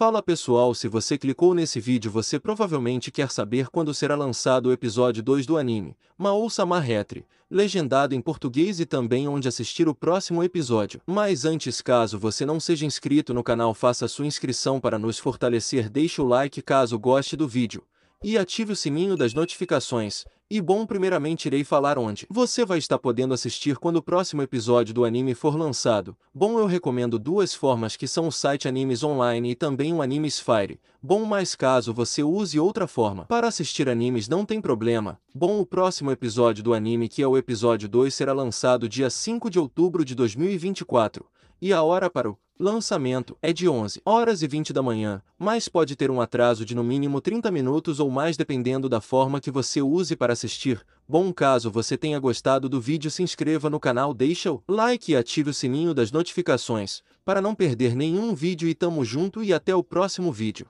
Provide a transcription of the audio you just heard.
Fala pessoal, se você clicou nesse vídeo você provavelmente quer saber quando será lançado o episódio 2 do anime, Maousa Marretre, legendado em português e também onde assistir o próximo episódio. Mas antes caso você não seja inscrito no canal faça sua inscrição para nos fortalecer deixe o like caso goste do vídeo e ative o sininho das notificações. E bom, primeiramente irei falar onde você vai estar podendo assistir quando o próximo episódio do anime for lançado. Bom, eu recomendo duas formas que são o site Animes Online e também o Animes Fire. Bom, mas caso você use outra forma para assistir animes não tem problema. Bom, o próximo episódio do anime que é o episódio 2 será lançado dia 5 de outubro de 2024. E a hora para o Lançamento é de 11 horas e 20 da manhã, mas pode ter um atraso de no mínimo 30 minutos ou mais dependendo da forma que você use para assistir. Bom caso você tenha gostado do vídeo, se inscreva no canal, deixa o like e ative o sininho das notificações para não perder nenhum vídeo e tamo junto e até o próximo vídeo.